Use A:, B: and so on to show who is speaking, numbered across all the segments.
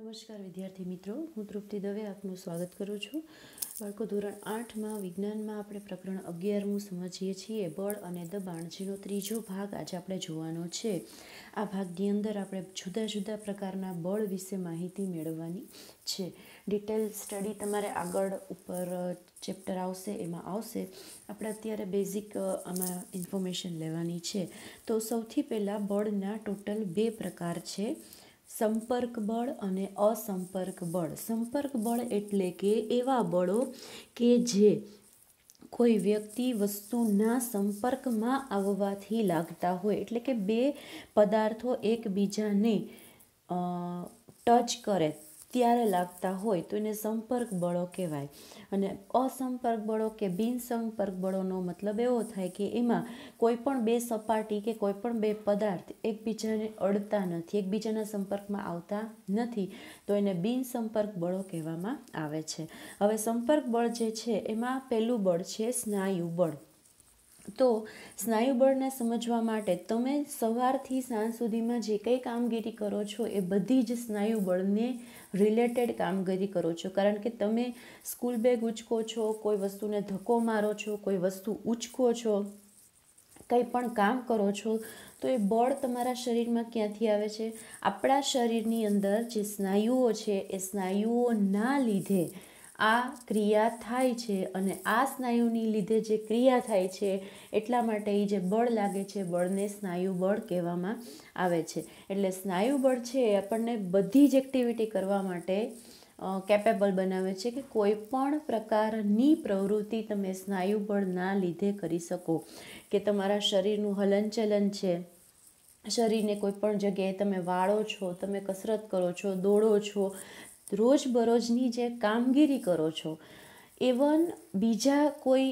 A: નમસ્કાર વિદ્યાર્થી મિત્રો હું તૃપ્તિ દવે આપનું સ્વાગત કરું છું બાળકો ધોરણ આઠમાં વિજ્ઞાનમાં આપણે પ્રકરણ અગિયારમું સમજીએ છીએ બળ અને દબાણ જેનો ત્રીજો ભાગ આજે આપણે જોવાનો છે આ ભાગની અંદર આપણે જુદા જુદા પ્રકારના બળ વિશે માહિતી મેળવવાની છે ડિટેલ સ્ટડી તમારે આગળ ઉપર ચેપ્ટર આવશે એમાં આવશે આપણે અત્યારે બેઝિક આમાં ઇન્ફોર્મેશન લેવાની છે તો સૌથી પહેલાં બળના ટોટલ બે પ્રકાર છે સંપર્ક બળ અને અસંપર્ક બળ સંપર્ક બળ એટલે કે એવા બળો કે જે કોઈ વ્યક્તિ વસ્તુના સંપર્કમાં આવવાથી લાગતા હોય એટલે કે બે પદાર્થો એકબીજાને ટચ કરે ત્યારે લાગતા હોય તો એને સંપર્ક બળો કહેવાય અને અસંપર્ક બળો કે બિનસંપર્ક બળોનો મતલબ એવો થાય કે એમાં કોઈપણ બે સપાટી કે કોઈ પણ બે પદાર્થ એકબીજાને અડતા નથી એકબીજાના સંપર્કમાં આવતા નથી તો એને બિનસંપર્ક બળો કહેવામાં આવે છે હવે સંપર્ક બળ જે છે એમાં પહેલું બળ છે સ્નાયુ બળ તો સ્નાયુબળને સમજવા માટે તમે સવારથી સાંજ સુધીમાં જે કંઈ કામગીરી કરો છો એ બધી જ સ્નાયુ બળને રિલેટેડ કામગીરી કરો છો કારણ કે તમે સ્કૂલ બેગ ઉચકો છો કોઈ વસ્તુને ધક્કો મારો છો કોઈ વસ્તુ ઉચકો છો કંઈ પણ કામ કરો છો તો એ બળ તમારા શરીરમાં ક્યાંથી આવે છે આપણા શરીરની અંદર જે સ્નાયુઓ છે એ સ્નાયુઓના લીધે આ ક્રિયા થાય છે અને આ સ્નાયુની લીધે જે ક્રિયા થાય છે એટલા માટે એ જે બળ લાગે છે બળને સ્નાયુ બળ કહેવામાં આવે છે એટલે સ્નાયુ બળ છે એ આપણને બધી જ એક્ટિવિટી કરવા માટે કેપેબલ બનાવે છે કે કોઈ પણ પ્રકારની પ્રવૃત્તિ તમે સ્નાયુ બળના લીધે કરી શકો કે તમારા શરીરનું હલનચલન છે શરીરને કોઈ પણ જગ્યાએ તમે વાળો છો તમે કસરત કરો છો દોડો છો રોજબરોજની જે કામગીરી કરો છો ઇવન બીજા કોઈ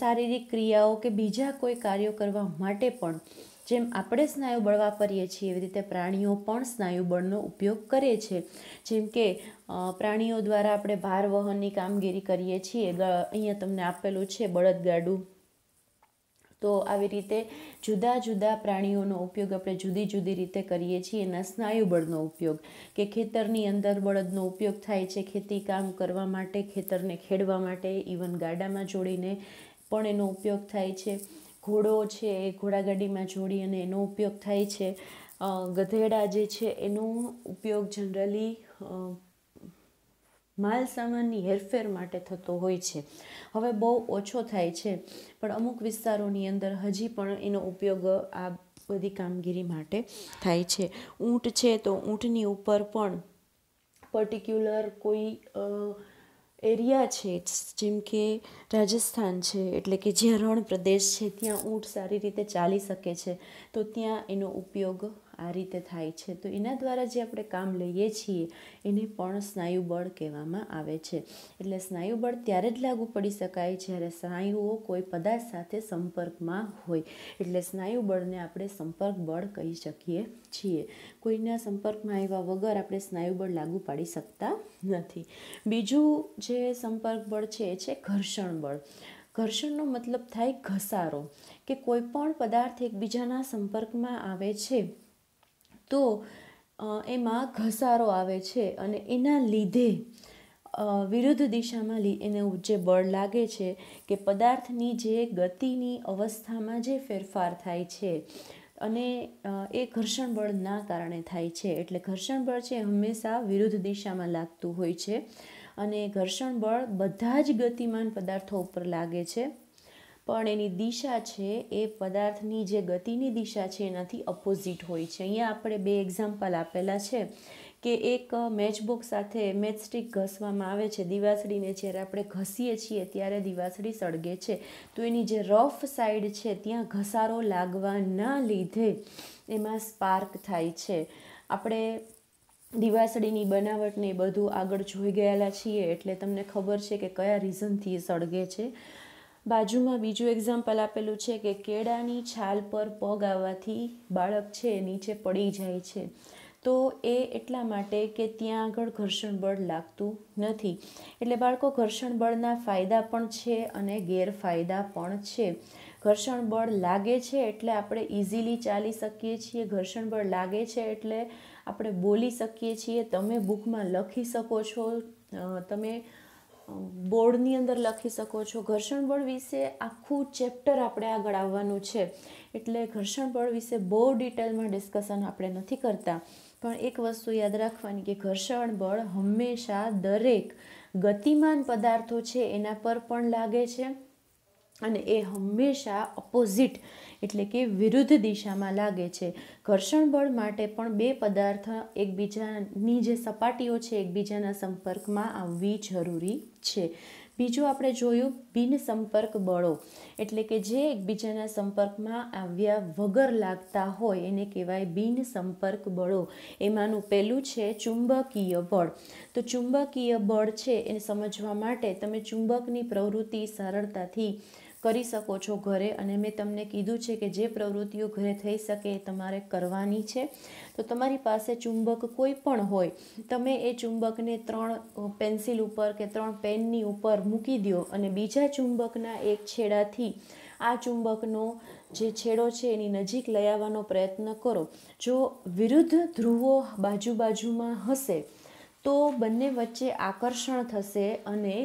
A: શારીરિક ક્રિયાઓ કે બીજા કોઈ કાર્યો કરવા માટે પણ જેમ આપણે સ્નાયુ બળ વાપરીએ છીએ એવી રીતે પ્રાણીઓ પણ સ્નાયુ બળનો ઉપયોગ કરે છે જેમ કે પ્રાણીઓ દ્વારા આપણે ભાર વહનની કામગીરી કરીએ છીએ અહીંયા તમને આપેલું છે બળદગાડું તો આવી રીતે જુદા જુદા પ્રાણીઓનો ઉપયોગ આપણે જુદી જુદી રીતે કરીએ છીએ એના સ્નાયુબળનો ઉપયોગ કે ખેતરની અંદર બળદનો ઉપયોગ થાય છે ખેતી કામ કરવા માટે ખેતરને ખેડવા માટે ઇવન ગાડામાં જોડીને પણ એનો ઉપયોગ થાય છે ઘોડો છે એ ઘોડાગાડીમાં જોડી અને એનો ઉપયોગ થાય છે ગધેડા જે છે એનો ઉપયોગ જનરલી માલ સામાનની હેરફેર માટે થતો હોય છે હવે બહુ ઓછો થાય છે પણ અમુક વિસ્તારોની અંદર હજી પણ એનો ઉપયોગ આ બધી કામગીરી માટે થાય છે ઊંટ છે તો ઊંટની ઉપર પણ પર્ટિક્યુલર કોઈ એરિયા છે જેમ કે રાજસ્થાન છે એટલે કે જ્યાં રણ પ્રદેશ છે ત્યાં ઊંટ સારી રીતે ચાલી શકે છે તો ત્યાં એનો ઉપયોગ આ રીતે થાય છે તો એના દ્વારા જે આપણે કામ લઈએ છીએ એને પણ સ્નાયુ બળ કહેવામાં આવે છે એટલે સ્નાયુ બળ ત્યારે જ લાગુ પડી શકાય જ્યારે સ્નાયુઓ કોઈ પદાર્થ સાથે સંપર્કમાં હોય એટલે સ્નાયુબળને આપણે સંપર્ક બળ કહી શકીએ છીએ કોઈના સંપર્કમાં આવ્યા વગર આપણે સ્નાયુબળ લાગુ પાડી શકતા નથી બીજું જે સંપર્ક બળ છે એ છે ઘર્ષણ બળ ઘર્ષણનો મતલબ થાય ઘસારો કે કોઈ પણ પદાર્થ એકબીજાના સંપર્કમાં આવે છે તો એમાં ઘસારો આવે છે અને એના લીધે વિરુદ્ધ દિશામાં લી એનું જે બળ લાગે છે કે પદાર્થની જે ગતિની અવસ્થામાં જે ફેરફાર થાય છે અને એ ઘર્ષણ બળના કારણે થાય છે એટલે ઘર્ષણ બળ છે હંમેશા વિરુદ્ધ દિશામાં લાગતું હોય છે અને ઘર્ષણ બળ બધા જ ગતિમાન પદાર્થો ઉપર લાગે છે પણ એની દિશા છે એ પદાર્થની જે ગતિની દિશા છે એનાથી અપોઝિટ હોય છે અહીંયા આપણે બે એક્ઝામ્પલ આપેલા છે કે એક મેચબુક સાથે મેચ સ્ટીક ઘસવામાં આવે છે દિવાસળીને જ્યારે આપણે ઘસીએ છીએ ત્યારે દિવાસળી સળગે છે તો એની જે રફ સાઈડ છે ત્યાં ઘસારો લાગવાના લીધે એમાં સ્પાર્ક થાય છે આપણે દિવાસળીની બનાવટને એ બધું આગળ જોઈ ગયેલા છીએ એટલે તમને ખબર છે કે કયા રીઝનથી એ સળગે છે બાજુમાં બીજું એક્ઝામ્પલ આપેલું છે કે કેળાની છાલ પર પગ આવવાથી બાળક છે નીચે પડી જાય છે તો એ એટલા માટે કે ત્યાં આગળ ઘર્ષણ બળ લાગતું નથી એટલે બાળકો ઘર્ષણ બળના ફાયદા પણ છે અને ગેરફાયદા પણ છે ઘર્ષણ બળ લાગે છે એટલે આપણે ઇઝીલી ચાલી શકીએ છીએ ઘર્ષણ બળ લાગે છે એટલે આપણે બોલી શકીએ છીએ તમે બુકમાં લખી શકો છો તમે બોર્ડની અંદર લખી શકો છો ઘર્ષણ બળ વિશે આખું ચેપ્ટર આપણે આગળ આવવાનું છે એટલે ઘર્ષણ બળ વિશે બહુ ડિટેલમાં ડિસ્કશન આપણે નથી કરતા પણ એક વસ્તુ યાદ રાખવાની કે ઘર્ષણ બળ હંમેશા દરેક ગતિમાન પદાર્થો છે એના પર પણ લાગે છે અને એ હંમેશા ઓપોઝિટ એટલે કે વિરુદ્ધ દિશામાં લાગે છે ઘર્ષણ બળ માટે પણ બે પદાર્થ એકબીજાની જે સપાટીઓ છે એકબીજાના સંપર્કમાં આવવી જરૂરી છે બીજું આપણે જોયું બિન સંપર્ક બળો એટલે કે જે એકબીજાના સંપર્કમાં આવ્યા વગર લાગતા હોય એને કહેવાય બિન સંપર્ક બળો એમાંનું પહેલું છે ચુંબકીય બળ તો ચુંબકીય બળ છે એને સમજવા માટે તમે ચુંબકની પ્રવૃત્તિ સરળતાથી કરી શકો છો ઘરે અને મેં તમને કીધું છે કે જે પ્રવૃત્તિઓ ઘરે થઈ શકે એ તમારે કરવાની છે તો તમારી પાસે ચુંબક કોઈ પણ હોય તમે એ ચુંબકને ત્રણ પેન્સિલ ઉપર કે ત્રણ પેનની ઉપર મૂકી દો અને બીજા ચુંબકના એક છેડાથી આ ચુંબકનો જે છેડો છે એની નજીક લઈ આવવાનો પ્રયત્ન કરો જો વિરુદ્ધ ધ્રુવો બાજુ બાજુમાં હશે તો બંને વચ્ચે આકર્ષણ થશે અને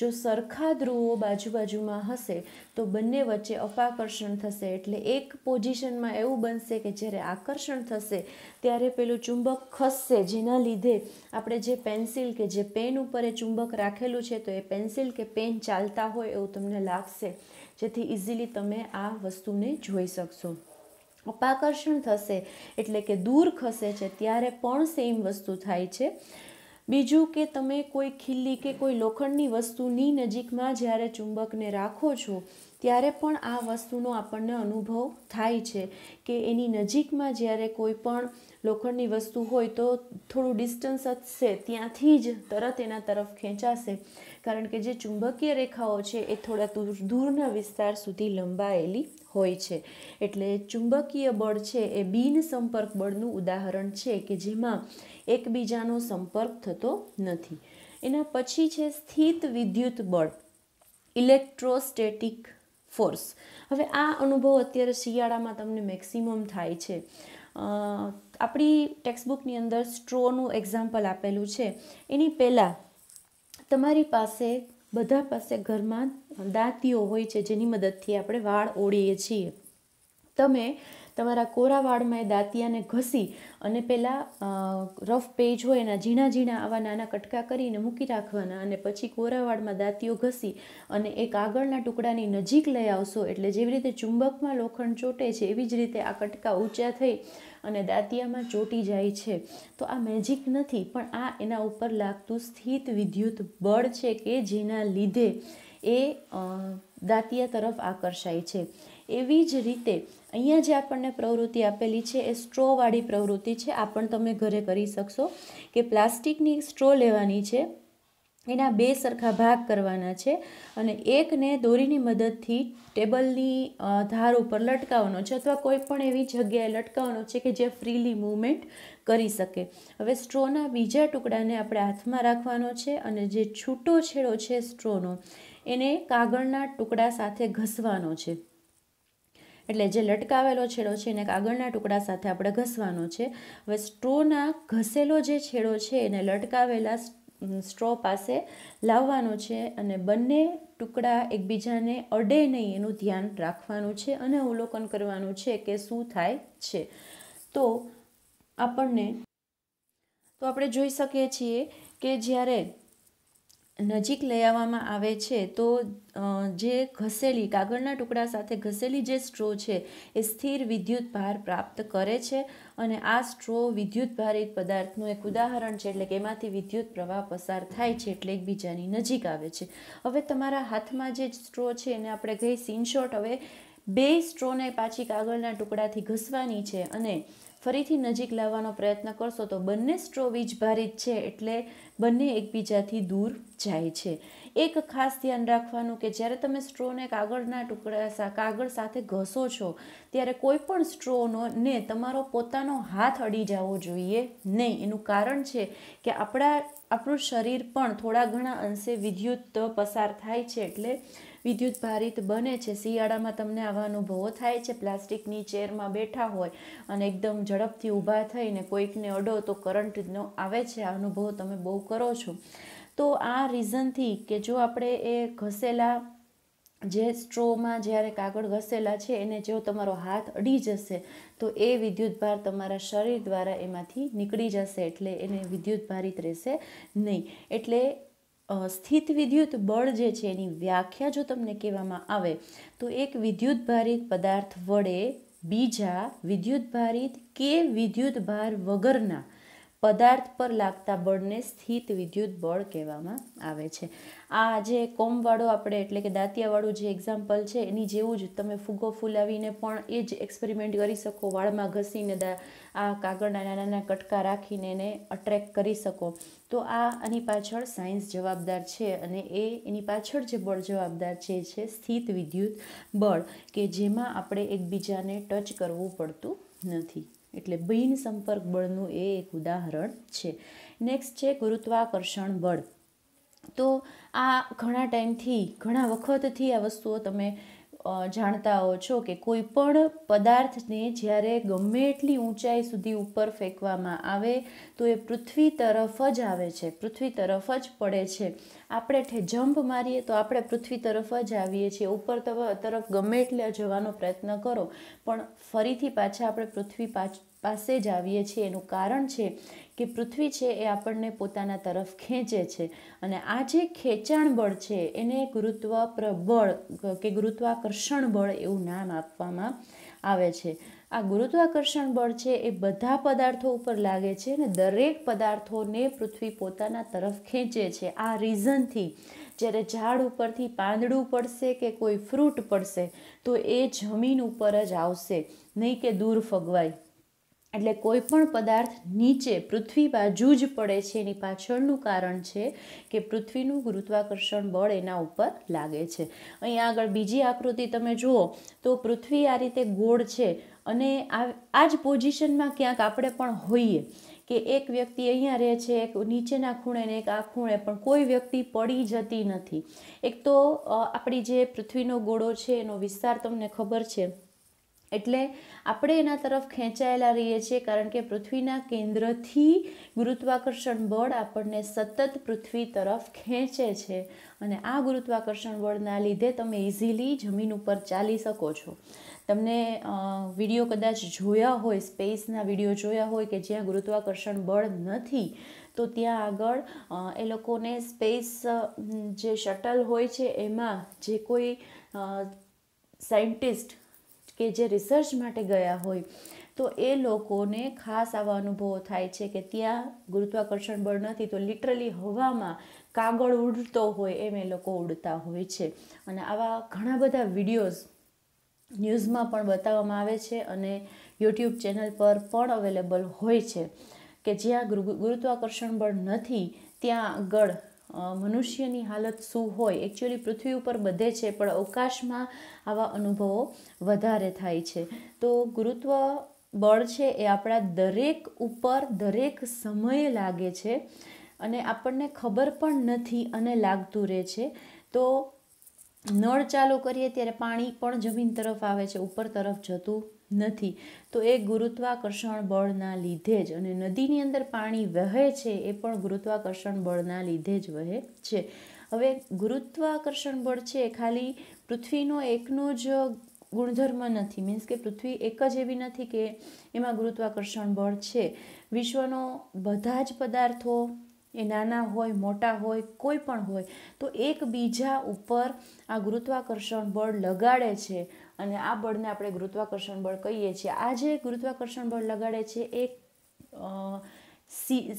A: જો સરખા ધ્રુવો બાજુ બાજુમાં હશે તો બંને વચ્ચે અપાકર્ષણ થશે એટલે એક પોઝિશનમાં એવું બનશે કે જ્યારે આકર્ષણ થશે ત્યારે પેલું ચુંબક ખસશે જેના લીધે આપણે જે પેન્સિલ કે જે પેન ઉપર એ ચુંબક રાખેલું છે તો એ પેન્સિલ કે પેન ચાલતા હોય એવું તમને લાગશે જેથી ઇઝીલી તમે આ વસ્તુને જોઈ શકશો અપાકર્ષણ થશે એટલે કે દૂર ખસે છે ત્યારે પણ સેમ વસ્તુ થાય છે બીજું કે તમે કોઈ ખીલ્લી કે કોઈ લોખંડની વસ્તુની નજીકમાં જ્યારે ચુંબકને રાખો છો ત્યારે પણ આ વસ્તુનો આપણને અનુભવ થાય છે કે એની નજીકમાં જ્યારે કોઈ પણ લોખંડની વસ્તુ હોય તો થોડું ડિસ્ટન્સ જ છે ત્યાંથી જ તરત એના તરફ ખેંચાશે કારણ કે જે ચુંબકીય રેખાઓ છે એ થોડા દૂરના વિસ્તાર સુધી લંબાયેલી હોય છે એટલે ચુંબકીય બળ છે એ બિન સંપર્ક બળનું ઉદાહરણ છે કે જેમાં એકબીજાનો સંપર્ક થતો નથી એના પછી છે સ્થિત વિદ્યુત બળ ઇલેક્ટ્રોસ્ટેટિક ફોર્સ હવે આ અનુભવ અત્યારે શિયાળામાં તમને મેક્સિમમ થાય છે આપણી ટેક્સ્ટબુકની અંદર સ્ટ્રોનું એક્ઝામ્પલ આપેલું છે એની પહેલાં તમારી પાસે બધા પાસે ઘરમાં દાંતીઓ હોય છે જેની મદદથી આપણે વાળ ઓળીએ છીએ તમે તમારા કોરા વાળમાં એ દાંતિયાને ઘસી અને પેલા રફ પેજ હોય એના ઝીણા ઝીણા આવા નાના કટકા કરીને મૂકી રાખવાના અને પછી કોરા વાળમાં દાંતીઓ ઘસી અને એ કાગળના ટુકડાની નજીક લઈ આવશો એટલે જેવી રીતે ચુંબકમાં લોખંડ ચોટે છે એવી જ રીતે આ કટકા ઊંચા થઈ અને દાંતિયામાં ચોટી જાય છે તો આ મેજિક નથી પણ આ એના ઉપર લાગતું સ્થિત વિદ્યુત બળ છે કે જેના લીધે એ દાંતિયા તરફ આકર્ષાય છે એવી જ રીતે અહીંયા જે આપણને પ્રવૃત્તિ આપેલી છે એ સ્ટ્રોવાળી પ્રવૃત્તિ છે આ પણ તમે ઘરે કરી શકશો કે પ્લાસ્ટિકની સ્ટ્રો લેવાની છે એના બે સરખા ભાગ કરવાના છે અને એકને દોરીની મદદથી ટેબલની ધાર ઉપર લટકાવવાનો છે અથવા કોઈ પણ એવી જગ્યાએ લટકાવવાનો છે કે જે ફ્રીલી મૂવમેન્ટ કરી શકે હવે સ્ટ્રોના બીજા ટુકડાને આપણે હાથમાં રાખવાનો છે અને જે છૂટો છેડો છે સ્ટ્રોનો એને કાગળના ટુકડા સાથે ઘસવાનો છે એટલે જે લટકાવેલો છેડો છે એને કાગળના ટુકડા સાથે આપણે ઘસવાનો છે હવે સ્ટ્રોના ઘસેલો જે છેડો છે એને લટકાવેલા સ્ટ્રો પાસે લાવવાનો છે અને બંને ટુકડા એકબીજાને અડે નહીં એનું ધ્યાન રાખવાનું છે અને અવલોકન કરવાનું છે કે શું થાય છે તો આપણને તો આપણે જોઈ શકીએ છીએ કે જ્યારે નજીક લઈ આવવામાં આવે છે તો જે ઘસેલી કાગળના ટુકડા સાથે ઘસેલી જે સ્ટ્રો છે એ સ્થિર વિદ્યુત ભાર પ્રાપ્ત કરે છે અને આ સ્ટ્રો વિદ્યુતભારિત પદાર્થનું એક ઉદાહરણ છે એટલે કે એમાંથી વિદ્યુત પ્રવાહ પસાર થાય છે એટલે એકબીજાની નજીક આવે છે હવે તમારા હાથમાં જે સ્ટ્રો છે એને આપણે ગઈ સીનશોટ હવે બે સ્ટ્રોને પાછી કાગળના ટુકડાથી ઘસવાની છે અને ફરીથી નજીક લાવવાનો પ્રયત્ન કરશો તો બંને સ્ટ્રો વીજભારિત છે એટલે બંને એકબીજાથી દૂર જાય છે એક ખાસ ધ્યાન રાખવાનું કે જ્યારે તમે સ્ટ્રોને કાગળના ટુકડા કાગળ સાથે ઘસો છો ત્યારે કોઈ પણ સ્ટ્રોનો ને તમારો પોતાનો હાથ અડી જવો જોઈએ નહીં એનું કારણ છે કે આપણા આપણું શરીર પણ થોડા ઘણા અંશે વિદ્યુત પસાર થાય છે એટલે વિદ્યુત ભારિત બને છે શિયાળામાં તમને આવા અનુભવો થાય છે પ્લાસ્ટિકની ચેરમાં બેઠા હોય અને એકદમ ઝડપથી ઊભા થઈને કોઈકને અડો તો કરંટનો આવે છે આ અનુભવ તમે બહુ કરો છો તો આ રીઝનથી કે જો આપણે એ ઘસેલા જે સ્ટ્રોમાં જ્યારે કાગળ ઘસેલા છે એને જો તમારો હાથ અડી જશે તો એ વિદ્યુતભાર તમારા શરીર દ્વારા એમાંથી નીકળી જશે એટલે એને વિદ્યુતભારિત રહેશે નહીં એટલે સ્થિત વિદ્યુત બળ જે છે એની વ્યાખ્યા જો તમને કહેવામાં આવે તો એક વિદ્યુતભારિત પદાર્થ વડે બીજા વિદ્યુતભારિત કે વિદ્યુતભાર વગરના પદાર્થ પર લાગતા બળને સ્થિત વિદ્યુત બળ કહેવામાં આવે છે આ જે કોમવાળો આપણે એટલે કે દાંતિયાવાળું જે એક્ઝામ્પલ છે એની જેવું જ તમે ફુગ્ગો ફૂલાવીને પણ એ જ એક્સપેરિમેન્ટ કરી શકો વાળમાં ઘસીને દા આ કાગળના નાના નાના કટકા રાખીને એને અટ્રેક કરી શકો તો આ આની પાછળ સાયન્સ જવાબદાર છે અને એ એની પાછળ જે બળ જવાબદાર છે એ છે સ્થિત વિદ્યુત બળ કે જેમાં આપણે એકબીજાને ટચ કરવું પડતું નથી એટલે બિન સંપર્ક બળનું એ એક ઉદાહરણ છે નેક્સ્ટ છે ગુરુત્વાકર્ષણ બળ તો આ ઘણા ટાઈમથી ઘણા વખતથી આ વસ્તુઓ તમે જાણતા હો છો કે કોઈ પણ પદાર્થને જ્યારે ગમે એટલી ઊંચાઈ સુધી ઉપર ફેંકવામાં આવે તો એ પૃથ્વી તરફ જ આવે છે પૃથ્વી તરફ જ પડે છે આપણે ઠે જમ્પ મારીએ તો આપણે પૃથ્વી તરફ જ આવીએ છીએ ઉપર તરફ ગમે એટલે જવાનો પ્રયત્ન કરો પણ ફરીથી પાછા આપણે પૃથ્વી પાછ પાસે જ આવીએ છીએ એનું કારણ છે કે પૃથ્વી છે એ આપણને પોતાના તરફ ખેંચે છે અને આ જે ખેંચાણ બળ છે એને ગુરુત્વ પ્રબળ કે ગુરુત્વાકર્ષણ બળ એવું નામ આપવામાં આવે છે આ ગુરુત્વાકર્ષણ બળ છે એ બધા પદાર્થો ઉપર લાગે છે અને દરેક પદાર્થોને પૃથ્વી પોતાના તરફ ખેંચે છે આ રીઝનથી જ્યારે ઝાડ ઉપરથી પાંદડું પડશે કે કોઈ ફ્રૂટ પડશે તો એ જમીન ઉપર જ આવશે નહીં કે દૂર ફગવાય એટલે કોઈ પણ પદાર્થ નીચે પૃથ્વી બાજુ જ પડે છે એની પાછળનું કારણ છે કે પૃથ્વીનું ગુરુત્વાકર્ષણ બળ એના ઉપર લાગે છે અહીં આગળ બીજી આકૃતિ તમે જુઓ તો પૃથ્વી આ રીતે ગોળ છે અને આ જ પોઝિશનમાં ક્યાંક આપણે પણ હોઈએ કે એક વ્યક્તિ અહીંયા રહે છે એક નીચેના ખૂણે ને એક આ ખૂણે પણ કોઈ વ્યક્તિ પડી જતી નથી એક તો આપણી જે પૃથ્વીનો ગોળો છે એનો વિસ્તાર તમને ખબર છે એટલે આપણે એના તરફ ખેંચાયેલા રહીએ છીએ કારણ કે પૃથ્વીના કેન્દ્રથી ગુરુત્વાકર્ષણ બળ આપણને સતત પૃથ્વી તરફ ખેંચે છે અને આ ગુરુત્વાકર્ષણ બળના લીધે તમે ઇઝીલી જમીન ઉપર ચાલી શકો છો તમને વિડીયો કદાચ જોયા હોય સ્પેસના વિડીયો જોયા હોય કે જ્યાં ગુરુત્વાકર્ષણ બળ નથી તો ત્યાં આગળ એ લોકોને સ્પેસ જે શટલ હોય છે એમાં જે કોઈ સાયન્ટિસ્ટ કે જે રિસર્ચ માટે ગયા હોય તો એ લોકોને ખાસ આવા અનુભવો થાય છે કે ત્યાં ગુરુત્વાકર્ષણ બળ નથી તો લિટરલી હવામાં કાગળ ઉડતો હોય એમ એ લોકો ઉડતા હોય છે અને આવા ઘણા બધા વિડીયોઝ ન્યૂઝમાં પણ બતાવવામાં આવે છે અને યુટ્યુબ ચેનલ પર પણ અવેલેબલ હોય છે કે જ્યાં ગુરુત્વાકર્ષણ બળ નથી ત્યાં આગળ મનુષ્યની હાલત શું હોય એકચ્યુઅલી પૃથ્વી ઉપર બધે છે પણ અવકાશમાં આવા અનુભવો વધારે થાય છે તો ગુરુત્વ બળ છે એ આપણા દરેક ઉપર દરેક સમયે લાગે છે અને આપણને ખબર પણ નથી અને લાગતું રહે છે તો નળ ચાલુ કરીએ ત્યારે પાણી પણ જમીન તરફ આવે છે ઉપર તરફ જતું નથી તો એ ગુરુત્વાકર્ષણ બળના લીધે જ અને નદીની અંદર પાણી વહે છે એ પણ ગુરુત્વાકર્ષણ બળના લીધે જ વહે છે હવે ગુરુત્વાકર્ષણ બળ છે એ ખાલી પૃથ્વીનો એકનો જ ગુણધર્મ નથી મીન્સ કે પૃથ્વી એક જ એવી નથી કે એમાં ગુરુત્વાકર્ષણ બળ છે વિશ્વનો બધા જ પદાર્થો એ નાના હોય મોટા હોય કોઈ પણ હોય તો એકબીજા ઉપર આ ગુરુત્વાકર્ષણ બળ લગાડે છે અને આ બળને આપણે ગુરુત્વાકર્ષણ બળ કહીએ છીએ આ જે ગુરુત્વાકર્ષણ બળ લગાડે છે એ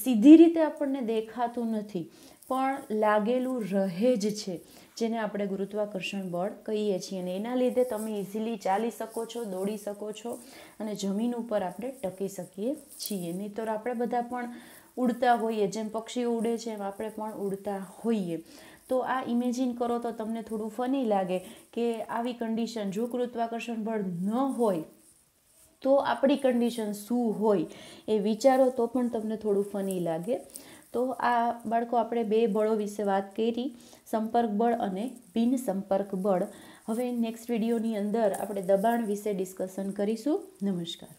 A: સીધી રીતે આપણને દેખાતું નથી પણ લાગેલું રહે જ છે જેને આપણે ગુરુત્વાકર્ષણ બળ કહીએ છીએ અને એના લીધે તમે ઇઝીલી ચાલી શકો છો દોડી શકો છો અને જમીન ઉપર આપણે ટકી શકીએ છીએ નહીં તો આપણે બધા પણ ઉડતા હોઈએ જેમ પક્ષીઓ ઉડે છે એમ આપણે પણ ઉડતા હોઈએ તો આ ઇમેજિન કરો તો તમને થોડું ફની લાગે કે આવી કન્ડિશન જો ગુરુત્વાકર્ષણ બળ ન હોય તો આપણી કન્ડિશન શું હોય એ વિચારો તો પણ તમને થોડું ફની લાગે તો આ બાળકો આપણે બે બળો વિશે વાત કરી સંપર્ક બળ અને બિન સંપર્ક બળ હવે નેક્સ્ટ વિડીયોની અંદર આપણે દબાણ વિશે ડિસ્કશન કરીશું નમસ્કાર